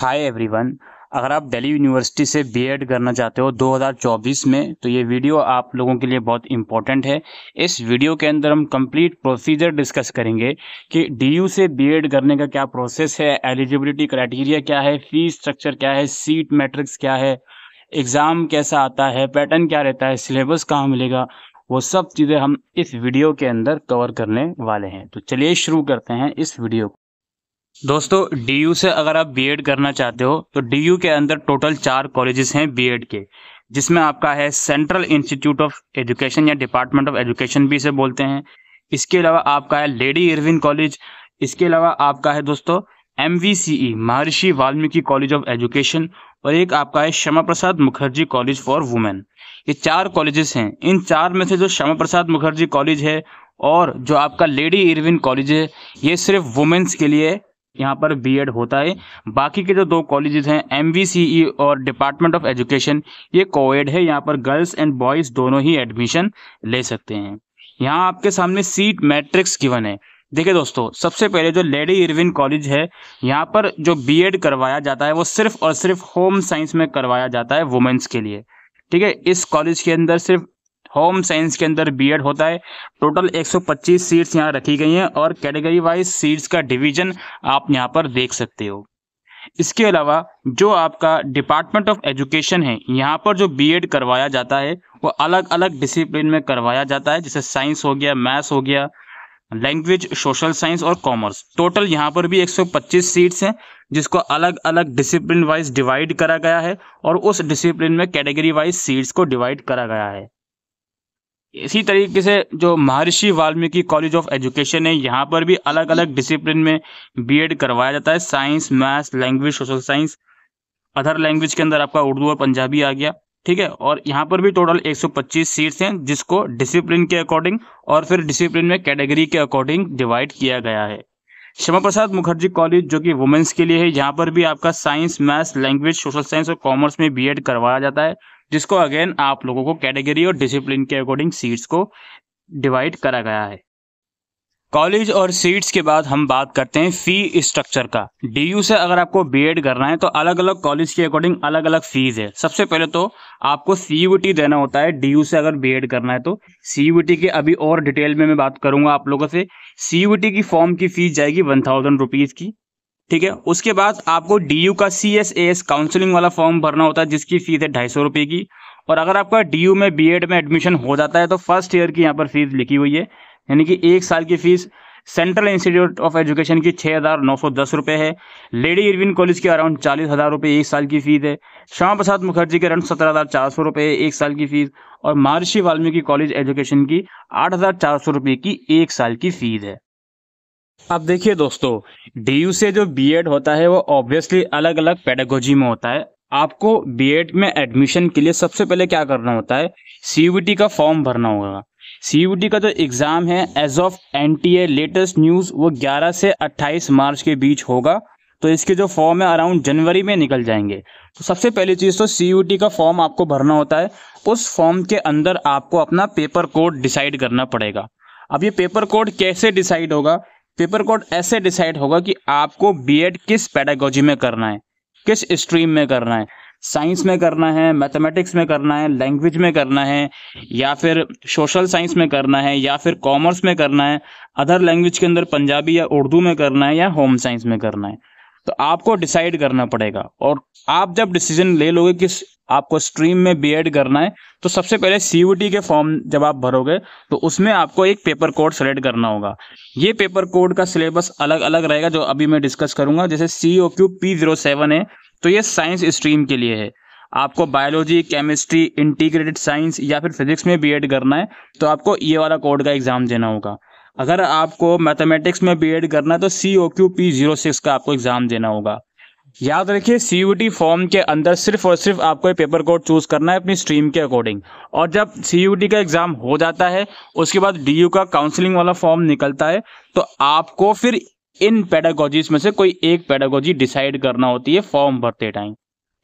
Hi everyone अगर आप Delhi university से बीएड करना चाहते हो 2024 में तो ये वीडियो आप लोगों के लिए बहुत इंपॉर्टेंट है इस वीडियो के अंदर हम कंप्लीट प्रोसीजर डिस्कस करेंगे कि डीयू से बीएड करने का क्या प्रोसेस है एलिजिबिलिटी क्राइटेरिया क्या है फ़ी स्ट्रक्चर क्या है सीट मैट्रिक्स क्या है एग्ज़ाम कैसा आता है पैटर्न क्या रहता है सिलेबस कहाँ मिलेगा वो सब चीज़ें हम इस वीडियो के अंदर कवर करने वाले हैं तो चलिए शुरू करते हैं इस वीडियो को दोस्तों डीयू से अगर आप बीएड करना चाहते हो तो डीयू के अंदर टोटल चार कॉलेजेस हैं बीएड के जिसमें आपका है सेंट्रल इंस्टीट्यूट ऑफ एजुकेशन या डिपार्टमेंट ऑफ एजुकेशन भी इसे बोलते हैं इसके अलावा आपका है लेडी इरविन कॉलेज इसके अलावा आपका है दोस्तों एम महर्षि वाल्मीकि कॉलेज ऑफ एजुकेशन और एक आपका है Shyama Prasad Mukherjee college for women ये चार कॉलेजेस हैं इन चार में से जो श्यामा प्रसाद मुखर्जी कॉलेज है और जो आपका लेडी इरविन कॉलेज है ये सिर्फ वुमेन्स के लिए यहाँ पर बी होता है बाकी के जो दो कॉलेजेस हैं एम e और डिपार्टमेंट ऑफ एजुकेशन ये कोएड है यहाँ पर गर्ल्स एंड बॉयज दोनों ही एडमिशन ले सकते हैं यहाँ आपके सामने सीट मैट्रिक्स गिवन है देखिए दोस्तों सबसे पहले जो लेडी इरविन कॉलेज है यहाँ पर जो बीएड करवाया जाता है वो सिर्फ और सिर्फ होम साइंस में करवाया जाता है वुमेन्स के लिए ठीक है इस कॉलेज के अंदर सिर्फ होम साइंस के अंदर बीएड होता है टोटल 125 सीट्स यहाँ रखी गई हैं और कैटेगरी वाइज सीट्स का डिवीजन आप यहाँ पर देख सकते हो इसके अलावा जो आपका डिपार्टमेंट ऑफ एजुकेशन है यहाँ पर जो बीएड करवाया जाता है वो अलग अलग डिसिप्लिन में करवाया जाता है जैसे साइंस हो गया मैथ्स हो गया लैंग्वेज सोशल साइंस और कॉमर्स टोटल यहाँ पर भी 125 सीट्स हैं जिसको अलग अलग डिसिप्लिन वाइज डिवाइड करा गया है और उस डिसिप्लिन में कैटेगरी वाइज सीट्स को डिवाइड करा गया है इसी तरीके से जो महर्षि वाल्मीकि कॉलेज ऑफ एजुकेशन है यहाँ पर भी अलग अलग डिसिप्लिन में बीएड करवाया जाता है science maths language social science other language के अंदर आपका उर्दू और पंजाबी आ गया ठीक है और यहाँ पर भी टोटल 125 सीट्स हैं जिसको डिसिप्लिन के अकॉर्डिंग और फिर डिसिप्लिन में कैटेगरी के अकॉर्डिंग डिवाइड किया गया है श्यामा प्रसाद मुखर्जी कॉलेज जो कि वुमेन्स के लिए है यहाँ पर भी आपका science maths language social science और कॉमर्स में बीएड करवाया जाता है जिसको अगेन आप लोगों को कैटेगरी और डिसिप्लिन के अकॉर्डिंग सीट्स को डिवाइड करा गया है कॉलेज और सीट्स के बाद हम बात करते हैं फी स्ट्रक्चर का डी से अगर आपको बीएड करना है तो अलग अलग कॉलेज के अकॉर्डिंग अलग अलग फीस है सबसे पहले तो आपको सीयूटी देना होता है डी से अगर बीएड करना है तो सीयूटी के अभी और डिटेल में मैं बात करूंगा आप लोगों से सीयूटी की फॉर्म की फीस जाएगी वन थाउजेंड रुपीज़ की ठीक है उसके बाद आपको डी का सी एस एस काउंसलिंग वाला फॉर्म भरना होता है जिसकी फीस है ढाई सौ रुपये की और अगर आपका डी में बी में एडमिशन हो जाता है तो फर्स्ट ईयर की यहाँ पर फीस लिखी हुई है यानी कि एक साल की fees central institute of education की छः हज़ार नौ सौ दस रुपये है लेडी इरविन कॉलेज की अराउंड चालीस हज़ार रुपये एक साल की फ़ीस है श्यामा प्रसाद मुखर्जी के अराउंड सत्रह हज़ार चार सौ रुपये एक साल की फ़ीस और महर्षि वाल्मीकि कॉलेज एजुकेशन की आठ हज़ार चार सौ रुपये की एक साल की फ़ीस है अब देखिए दोस्तों डी से जो बी होता है वो ऑब्वियसली अलग अलग पेडागोजी में होता है आपको बी में एडमिशन के लिए सबसे पहले क्या करना होता है सी का फॉर्म भरना होगा सी का जो एग्ज़ाम है as of an latest news वो 11 से 28 मार्च के बीच होगा तो इसके जो फॉर्म है अराउंड जनवरी में निकल जाएंगे तो सबसे पहली चीज़ तो सी का फॉर्म आपको भरना होता है उस फॉर्म के अंदर आपको अपना पेपर कोड डिसाइड करना पड़ेगा अब ये पेपर कोड कैसे डिसाइड होगा पेपर कोड ऐसे डिसाइड होगा कि आपको बीएड किस पैडागोजी में करना है किस स्ट्रीम में करना है साइंस में करना है मैथमेटिक्स में करना है लैंग्वेज में करना है या फिर सोशल साइंस में करना है या फिर कॉमर्स में करना है अदर लैंग्वेज के अंदर पंजाबी या उर्दू में करना है या होम साइंस में करना है तो आपको डिसाइड करना पड़ेगा और आप जब डिसीजन ले लोगे कि आपको स्ट्रीम में बी करना है तो सबसे पहले सी के फॉर्म जब आप भरोगे तो उसमें आपको एक पेपर कोड सेलेक्ट करना होगा ये पेपर कोड का सिलेबस अलग अलग रहेगा जो अभी मैं डिस्कस करूंगा जैसे C O Q P zero seven है तो ये साइंस स्ट्रीम के लिए है आपको बायोलॉजी केमिस्ट्री इंटीग्रेटेड साइंस या फिर फिजिक्स में बी करना है तो आपको ये वाला कोड का एग्जाम देना होगा अगर आपको मैथमेटिक्स में बीएड करना है तो C O Q P zero six का आपको एग्जाम देना होगा याद रखिए सी यू टी फॉर्म के अंदर सिर्फ और सिर्फ आपको पेपर कोड चूज करना है अपनी स्ट्रीम के अकॉर्डिंग और जब सी यू टी का एग्जाम हो जाता है उसके बाद डी यू का काउंसलिंग वाला फॉर्म निकलता है तो आपको फिर इन पेडागोजीज में से कोई एक पेडागोजी डिसाइड करना होती है फॉर्म भरते टाइम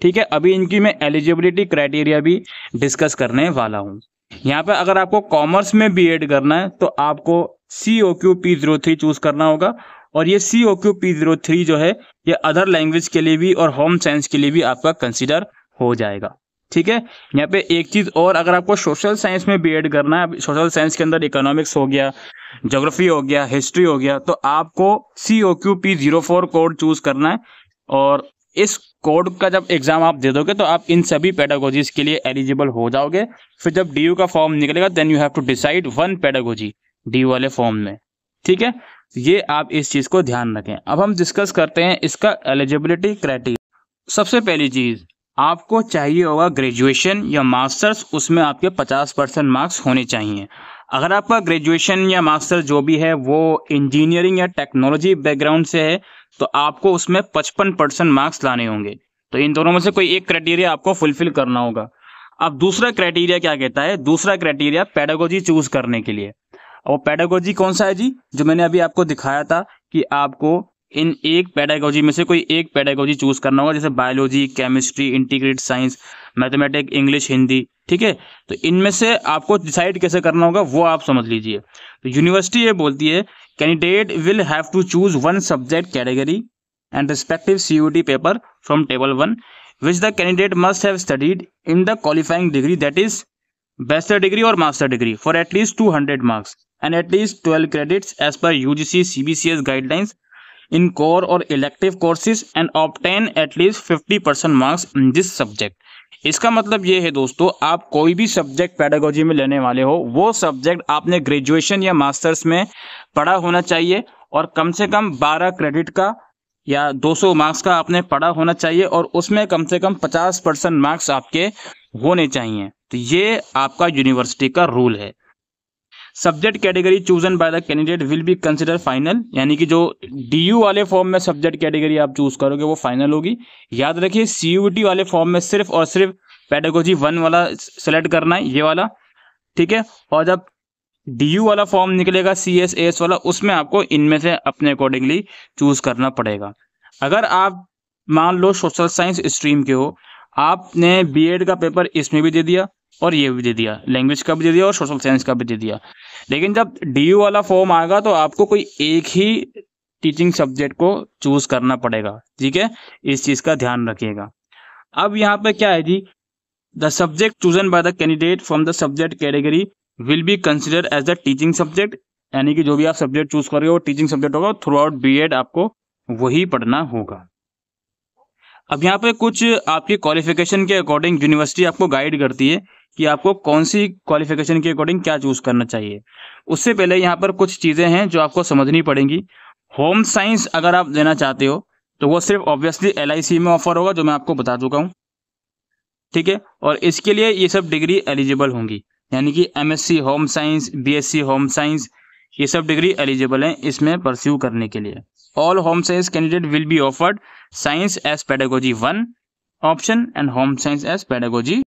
ठीक है अभी इनकी मैं एलिजिबिलिटी क्राइटेरिया भी डिस्कस करने वाला हूँ यहाँ पे अगर आपको कॉमर्स में बीएड करना है तो आपको C O Q P zero three choose करना होगा और ये C O Q P zero three जो है ये अदर लैंग्वेज के लिए भी और होम साइंस के लिए भी आपका कंसिडर हो जाएगा ठीक है यहाँ पे एक चीज और अगर आपको सोशल साइंस में बी करना है सोशल साइंस के अंदर इकोनॉमिक्स हो गया जोग्राफी हो गया हिस्ट्री हो गया तो आपको C O Q P zero four code choose करना है और इस कोड का जब एग्जाम आप दे दोगे तो आप इन सभी पेडागोजीज के लिए एलिजिबल हो जाओगे फिर जब डी का फॉर्म निकलेगा then you have to decide one pedagogy D वाले फॉर्म में ठीक है तो ये आप इस चीज को ध्यान रखें अब हम डिस्कस करते हैं इसका एलिजिबिलिटी क्राइटेरिया सबसे पहली चीज आपको चाहिए होगा ग्रेजुएशन या मास्टर्स उसमें आपके 50 परसेंट मार्क्स होने चाहिए अगर आपका ग्रेजुएशन या मास्टर्स जो भी है वो इंजीनियरिंग या टेक्नोलॉजी बैकग्राउंड से है तो आपको उसमें पचपन परसेंट मार्क्स लाने होंगे तो इन दोनों में से कोई एक क्राइटेरिया आपको फुलफिल करना होगा अब दूसरा क्राइटेरिया क्या कहता है दूसरा क्राइटेरिया पेडागोजी चूज करने के लिए और पैडागोजी कौन सा है जी जो मैंने अभी आपको दिखाया था कि आपको इन एक पैडागोजी में से कोई एक पैडागोजी चूज करना होगा जैसे biology chemistry integrate science mathematic English Hindi ठीक है तो इनमें से आपको डिसाइड कैसे करना होगा वो आप समझ लीजिए तो यूनिवर्सिटी ये बोलती है candidate will have to choose one subject category and respective C paper from table one which the candidate must have studied in the qualifying degree that is bachelor degree और master degree for at least two hundred marks and per U G C C B C S guidelines in core और elective courses and and obtain at least fifty percent marks in this subject इसका मतलब ये है दोस्तों आप कोई भी subject pedagogy में लेने वाले हो वो सब्जेक्ट आपने ग्रेजुएशन या मास्टर्स में पढ़ा होना चाहिए और कम से कम 12 क्रेडिट का या 200 मार्क्स का आपने पढ़ा होना चाहिए और उसमें कम से कम 50 परसेंट मार्क्स आपके होने चाहिए तो ये आपका यूनिवर्सिटी का रूल है subject category chosen by the candidate will be consider final यानी कि जो यू वाले फॉर्म में सब्जेक्ट कैटेगरी आप चूज करोगे वो फाइनल होगी याद रखिए टी वाले फॉर्म में सिर्फ और सिर्फ पैडागोजी वन वाला सेलेक्ट करना है ये वाला ठीक है और जब यू वाला फॉर्म निकलेगा सी एस एस वाला उसमें आपको इनमें से अपने अकॉर्डिंगली चूज करना पड़ेगा अगर आप मान लो सोशल साइंस स्ट्रीम के हो आपने एड का पेपर इसमें भी दे दिया और ये भी दे दिया लैंग्वेज का भी दे दिया और सोशल साइंस का भी दे दिया लेकिन जब डी वाला फॉर्म आएगा तो आपको कोई एक ही टीचिंग सब्जेक्ट को चूज करना पड़ेगा ठीक है इस चीज का ध्यान रखिएगा अब यहाँ पे क्या है जी the subject chosen by the candidate from the subject category will be consider as the teaching subject यानी कि जो भी आप सब्जेक्ट चूज करोगे वो टीचिंग सब्जेक्ट होगा थ्रू आउट बी आपको वही पढ़ना होगा अब यहाँ पे कुछ आपकी क्वालिफिकेशन के अकॉर्डिंग यूनिवर्सिटी आपको गाइड करती है कि आपको कौन सी क्वालिफिकेशन के अकॉर्डिंग क्या चूज करना चाहिए उससे पहले यहाँ पर कुछ चीज़ें हैं जो आपको समझनी पड़ेंगी होम साइंस अगर आप देना चाहते हो तो वो सिर्फ ऑब्वियसली एल में ऑफर होगा जो मैं आपको बता चुका हूँ ठीक है और इसके लिए ये सब डिग्री एलिजिबल होंगी यानी कि M home science BSc home science ये सब डिग्री एलिजिबल हैं इसमें परस्यू करने के लिए all home science candidate will be offered science as pedagogy one option and home science as pedagogy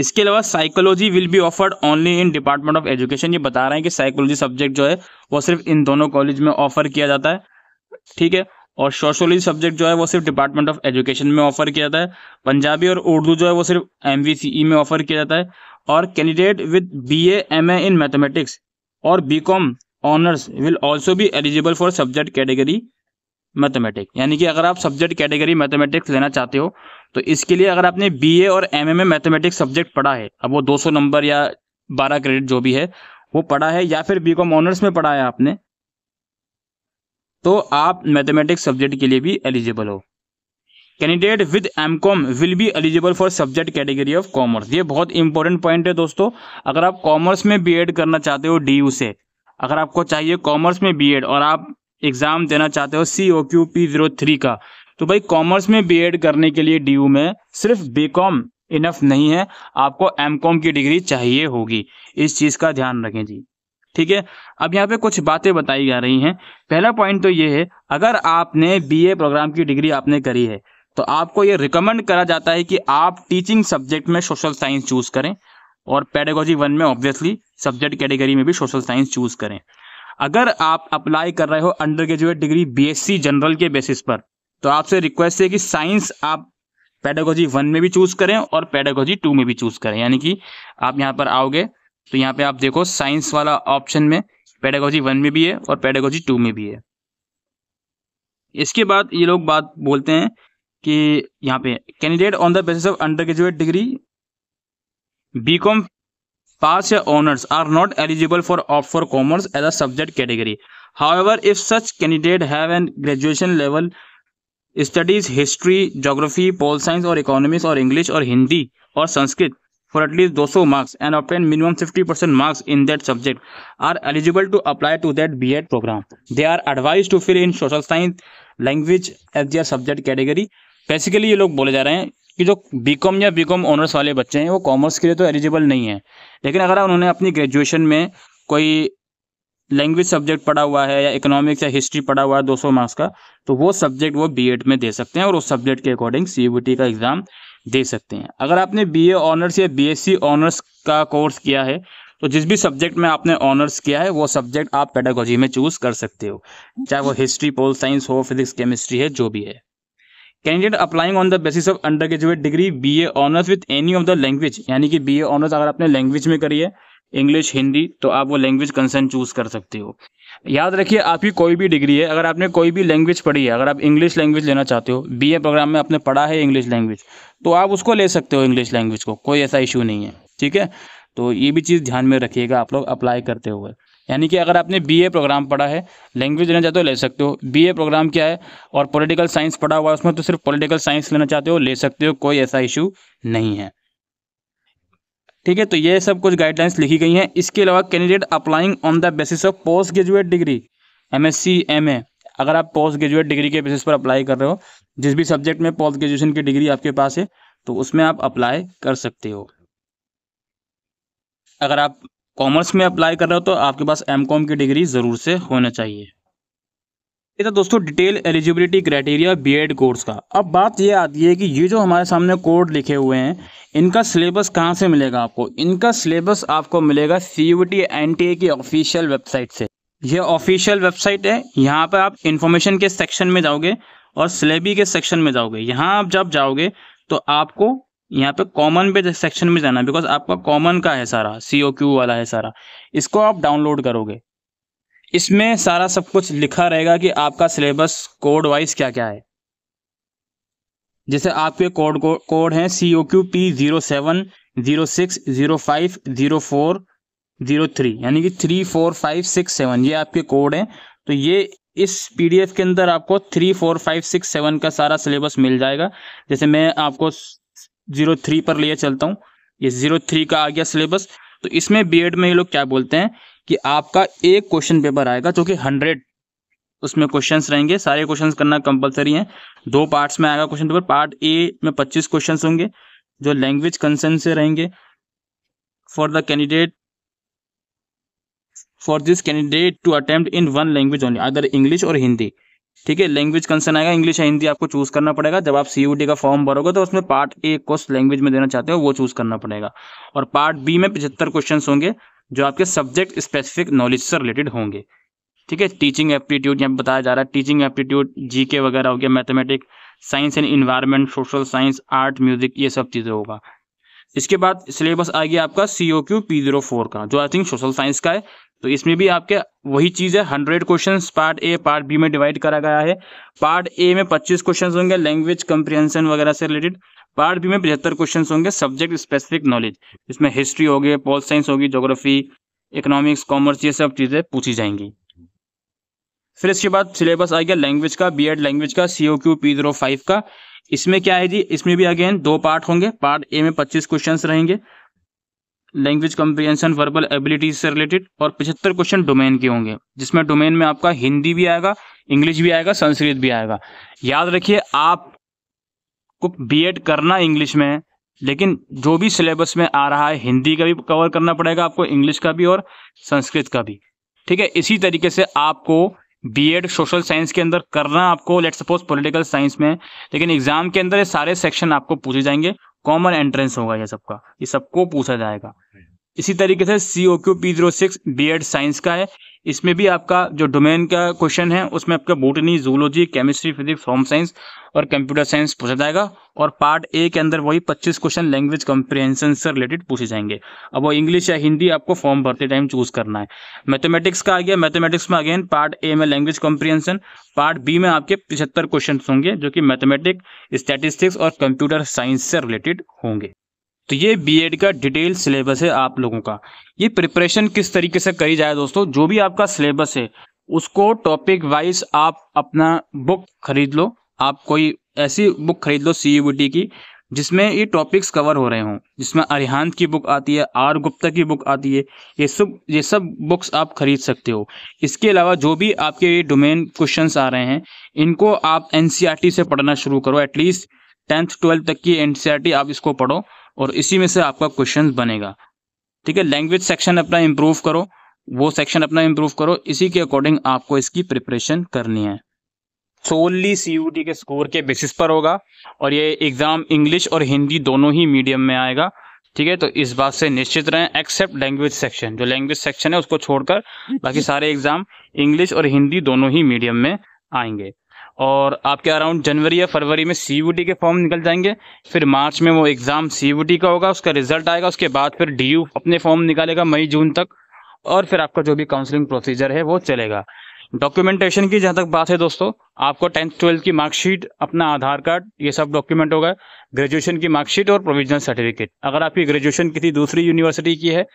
इसके अलावा psychology will be offered only in department of education ये बता रहे हैं कि साइकोलॉजी सब्जेक्ट जो है वो सिर्फ इन दोनों कॉलेज में ऑफर किया जाता है ठीक है और सोशोलॉजी सब्जेक्ट जो है वो सिर्फ डिपार्टमेंट ऑफ एजुकेशन में ऑफर किया जाता है पंजाबी और उर्दू जो है वो सिर्फ एम e में ऑफर किया जाता है और candidate with B M in mathematics और B com honours will also भी eligible for subject category mathematics यानी कि अगर आप सब्जेक्ट कैटेगरी मैथमेटिक्स लेना चाहते हो तो इसके लिए अगर आपने ए और एम में मैथमेटिक्स सब्जेक्ट पढ़ा है अब वो सौ नंबर या बारह क्रेडिट जो भी है वो पढ़ा है या फिर कॉम ऑनर्स में पढ़ा है आपने तो आप मैथमेटिक्स सब्जेक्ट के लिए भी एलिजिबल हो candidate with M com will be eligible for subject category of commerce ये बहुत इंपॉर्टेंट पॉइंट है दोस्तों अगर आप कॉमर्स में बी करना चाहते हो डी से अगर आपको चाहिए कॉमर्स में बी और आप एग्ज़ाम देना चाहते हो C O Q P zero three का तो भाई कॉमर्स में एड करने के लिए यू में सिर्फ बी कॉम इनफ नहीं है आपको एम कॉम की डिग्री चाहिए होगी इस चीज़ का ध्यान रखें जी ठीक है अब यहाँ पे कुछ बातें बताई जा रही हैं पहला पॉइंट तो ये है अगर आपने ए प्रोग्राम की डिग्री आपने करी है तो आपको ये रिकमेंड करा जाता है कि आप टीचिंग सब्जेक्ट में सोशल साइंस चूज करें और पेडागोजी वन में ऑब्वियसली सब्जेक्ट कैटेगरी में भी सोशल साइंस चूज करें अगर आप अप्लाई कर रहे हो under graduate degree BSc general के बेसिस पर तो आपसे रिक्वेस्ट है कि साइंस आप पैडागोजी वन में भी चूज करें और पैडागोजी टू में भी चूज करें यानी कि आप यहाँ पर आओगे तो यहाँ पे आप देखो साइंस वाला ऑप्शन में पैडागोजी वन में भी है और पैडागोजी टू में भी है इसके बाद ये लोग बात बोलते हैं कि यहाँ पे candidate on the basis of under graduate degree B com pass या honours are not eligible for of for commerce as a subject category ever if such candidate have an graduation level studies history geography pol science और economics और English और हिंदी और Sanskrit for at least दो सौ marks and obtain minimum fifty percent marks in that subject are eligible to apply to that B Ed program they are advise to fill in social science language as their subject category basically ये लोग बोले जा रहे हैं कि जो BCom या BCom honours वाले बच्चे हैं वो कॉमर्स के लिए तो एलिजिबल नहीं है लेकिन अगर उन्होंने अपनी ग्रेजुएशन में कोई लैंग्वेज सब्जेक्ट पढ़ा हुआ है या इकोनॉमिक्स या हिस्ट्री पढ़ा हुआ है 200 मार्क्स का तो वो सब्जेक्ट वो बीएड में दे सकते हैं और उस सब्जेक्ट के अकॉर्डिंग सी का एग्ज़ाम दे सकते हैं अगर आपने बी ऑनर्स या बी ऑनर्स का कोर्स किया है तो जिस भी सब्जेक्ट में आपने ऑनर्स किया है वो सब्जेक्ट आप पेडागोजी में चूज़ कर सकते हो चाहे वो हिस्ट्री पोल साइंस हो फिजिक्स केमिस्ट्री है जो भी है candidate applying on the basis of under graduate degree B A honours with any of the language यानी कि बी ए ऑनर्स अगर आपने लैंग्वेज में करी है इंग्लिश हिंदी तो आप वो लैंग्वेज कंसर्न चूज कर सकते हो याद रखिए आपकी कोई भी डिग्री है अगर आपने कोई भी लैंग्वेज पढ़ी है अगर आप इंग्लिश लैंग्वेज लेना चाहते हो बी ए प्रोग्राम में आपने पढ़ा है इंग्लिश लैंग्वेज तो आप उसको ले सकते हो इंग्लिश लैंग्वेज को कोई ऐसा इशू नहीं है ठीक है तो ये भी चीज़ ध्यान में रखिएगा आप लोग अप्लाई करते हुए यानी कि अगर आपने बीए प्रोग्राम पढ़ा है लैंग्वेज लेना चाहते हो ले सकते हो बीए प्रोग्राम क्या है और पॉलिटिकल साइंस पढ़ा हुआ है उसमें तो सिर्फ पॉलिटिकल साइंस लेना चाहते हो ले सकते हो कोई ऐसा इशू नहीं है ठीक है तो ये सब कुछ गाइडलाइंस लिखी गई हैं इसके अलावा candidate applying on the basis of post graduate degree M S C M A अगर आप पोस्ट ग्रेजुएट डिग्री के बेसिस पर अप्लाई कर रहे हो जिस भी सब्जेक्ट में पोस्ट ग्रेजुएशन की डिग्री आपके पास है तो उसमें आप अप्लाई कर सकते हो अगर आप कॉमर्स में अप्लाई कर रहे हो तो आपके पास एम की डिग्री ज़रूर से होना चाहिए ये तो दोस्तों detail eligibility criteria BEd course का अब बात ये आती है कि ये जो हमारे सामने कोड लिखे हुए हैं इनका सिलेबस कहाँ से मिलेगा आपको इनका सिलेबस आपको मिलेगा C U T N T A की ऑफिशियल वेबसाइट से यह ऑफिशियल वेबसाइट है यहाँ पर आप इन्फॉर्मेशन के सेक्शन में जाओगे और सिलेबी के सेक्शन में जाओगे यहाँ आप जब जाओगे तो आपको यहाँ पे कॉमन पे सेक्शन में जाना बिकॉज आपका कॉमन का है सारा सी ओ क्यू वाला है सारा इसको आप डाउनलोड करोगे इसमें सारा सब कुछ लिखा रहेगा कि आपका सिलेबस कोड वाइज क्या क्या है जैसे आपके कोड कोड हैं C O Q P zero seven zero six zero five zero four zero three यानी कि three four five six seven ये आपके कोड हैं तो ये इस पीडीएफ के अंदर आपको three four five six seven का सारा सिलेबस मिल जाएगा जैसे मैं आपको जीरो थ्री पर लिए चलता हूँ ये जीरो थ्री का आ गया सिलेबस तो इसमें एड में ये लोग क्या बोलते हैं कि आपका एक क्वेश्चन पेपर आएगा जो कि हंड्रेड उसमें क्वेश्चंस रहेंगे सारे क्वेश्चंस करना कंपलसरी है दो पार्ट्स में आएगा क्वेश्चन पेपर पार्ट ए में पच्चीस क्वेश्चंस होंगे जो लैंग्वेज कंसर्न से रहेंगे for the candidate for this candidate to attempt in one language only other English और हिंदी ठीक है लैंग्वेज कंसर्न आएगा इंग्लिश या हिंदी आपको चूज करना पड़ेगा जब आप सीयूटी का फॉर्म भरोगे तो उसमें पार्ट ए को लैंग्वेज में देना चाहते हो वो चूज करना पड़ेगा और पार्ट बी में पचहत्तर क्वेश्चन होंगे जो आपके सब्जेक्ट स्पेसिफिक नॉलेज से रिलेटेड होंगे ठीक है टीचिंग एप्टीट्यूड यहाँ बताया जा रहा है टीचिंग एप्टीट्यूड जीके वगैरह हो गया mathematic science and environment social science art music ये सब चीज़ें होगा इसके बाद सिलेबस आ गया आपका C O Q P zero four का जो आई थिंक सोशल साइंस का है तो इसमें भी आपके वही चीज़ है hundred question part A part B में डिवाइड करा गया है पार्ट ए में पच्चीस क्वेश्चन होंगे लैंग्वेज कंप्रिहेंशन वगैरह से रिलेटेड पार्ट बी में पचहत्तर क्वेश्चन होंगे सब्जेक्ट स्पेसिफिक नॉलेज इसमें हिस्ट्री होगी पॉल साइंस होगी जोग्राफी इकोनॉमिक्स कॉमर्स ये सब चीज़ें पूछी जाएंगी फिर इसके बाद सिलेबस आ गया लैंग्वेज का बी एड लैंग्वेज का C O Q P zero five का इसमें क्या है जी इसमें भी अगेन दो पार्ट होंगे पार्ट ए में पच्चीस क्वेश्चन रहेंगे लैंग्वेज कॉम्प्रिहेंशन वर्बल एबिलिटीज से रिलेटेड और पचहत्तर क्वेश्चन डोमेन के होंगे जिसमें डोमेन में आपका हिंदी भी आएगा इंग्लिश भी आएगा संस्कृत भी आएगा याद रखिए आपको बीएड करना इंग्लिश में है लेकिन जो भी सिलेबस में आ रहा है हिंदी का भी कवर करना पड़ेगा आपको इंग्लिश का भी और संस्कृत का भी ठीक है इसी तरीके से आपको एड सोशल साइंस के अंदर करना आपको लेट सपोज पोलिटिकल साइंस में लेकिन एग्जाम के अंदर ये सारे सेक्शन आपको पूछे जाएंगे कॉमन एंट्रेंस होगा यह सबका ये सबको पूछा जाएगा हाँ। इसी तरीके से C O Q P zero six B Ed science का है इसमें भी आपका जो डोमेन का क्वेश्चन है उसमें आपका botany zoology chemistry physics home science और कंप्यूटर साइंस पूछा जाएगा और पार्ट ए के अंदर वही 25 क्वेश्चन लैंग्वेज कॉम्प्रिहेंशन से रिलेटेड पूछे जाएंगे अब वो इंग्लिश या हिंदी आपको फॉर्म भरते टाइम चूज करना है मैथमेटिक्स का आ गया मैथमेटिक्स में अगेन पार्ट ए में लैंग्वेज कॉम्प्रिहेंशन पार्ट बी में आपके पिछहत्तर क्वेश्चन होंगे जो कि मैथमेटिक्स स्टैटिस्टिक्स और कंप्यूटर साइंस से रिलेटेड होंगे तो ये बीएड का डिटेल सिलेबस है आप लोगों का ये प्रिपरेशन किस तरीके से करी जाए दोस्तों जो भी आपका सिलेबस है उसको टॉपिक वाइज आप अपना बुक खरीद लो आप कोई ऐसी बुक खरीद लो सी की जिसमें ये टॉपिक्स कवर हो रहे हों जिसमें अरिहान की बुक आती है आर गुप्ता की बुक आती है ये सब ये सब बुक्स आप खरीद सकते हो इसके अलावा जो भी आपके ये डोमेन क्वेश्चंस आ रहे हैं इनको आप एनसीईआरटी e से पढ़ना शुरू करो एटलीस्ट टेंथ ट्वेल्थ तक की एनसीईआरटी e आप इसको पढ़ो और इसी में से आपका क्वेश्चन बनेगा ठीक है लैंग्वेज सेक्शन अपना इम्प्रूव करो वो सेक्शन अपना इम्प्रूव करो इसी के अकॉर्डिंग आपको इसकी प्रिपरेशन करनी है सोलली सी के स्कोर के बेसिस पर होगा और ये एग्ज़ाम इंग्लिश और हिंदी दोनों ही मीडियम में आएगा ठीक है तो इस बात से निश्चित रहें एक्सेप्ट लैंग्वेज सेक्शन जो लैंग्वेज सेक्शन है उसको छोड़कर बाकी सारे एग्ज़ाम इंग्लिश और हिंदी दोनों ही मीडियम में आएंगे और आपके अराउंड जनवरी या फरवरी में सी के फॉर्म निकल जाएंगे फिर मार्च में वो एग्ज़ाम सी का होगा उसका रिजल्ट आएगा उसके बाद फिर डी अपने फॉर्म निकालेगा मई जून तक और फिर आपका जो भी काउंसलिंग प्रोसीजर है वो चलेगा डॉक्यूमेंटेशन की जहाँ तक बात है दोस्तों आपको टेंथ ट्वेल्थ की मार्कशीट अपना आधार कार्ड ये सब डॉक्यूमेंट होगा ग्रेजुएशन की मार्कशीट और प्रोविजनल सर्टिफिकेट अगर आपकी ग्रेजुएशन किसी दूसरी यूनिवर्सिटी की है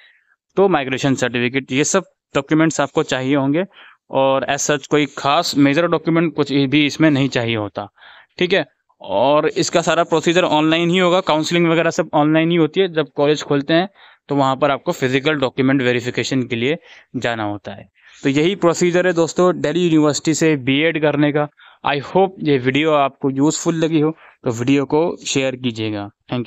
तो माइग्रेशन सर्टिफिकेट ये सब डॉक्यूमेंट्स आपको चाहिए होंगे और एज सच कोई खास मेजर डॉक्यूमेंट कुछ भी इसमें नहीं चाहिए होता ठीक है और इसका सारा प्रोसीजर ऑनलाइन ही होगा काउंसलिंग वगैरह सब ऑनलाइन ही होती है जब कॉलेज खोलते हैं तो वहाँ पर आपको फिजिकल डॉक्यूमेंट वेरिफिकेशन के लिए जाना होता है तो यही प्रोसीजर है दोस्तों दिल्ली यूनिवर्सिटी से बीएड करने का आई होप ये वीडियो आपको यूज़फुल लगी हो तो वीडियो को शेयर कीजिएगा थैंक यू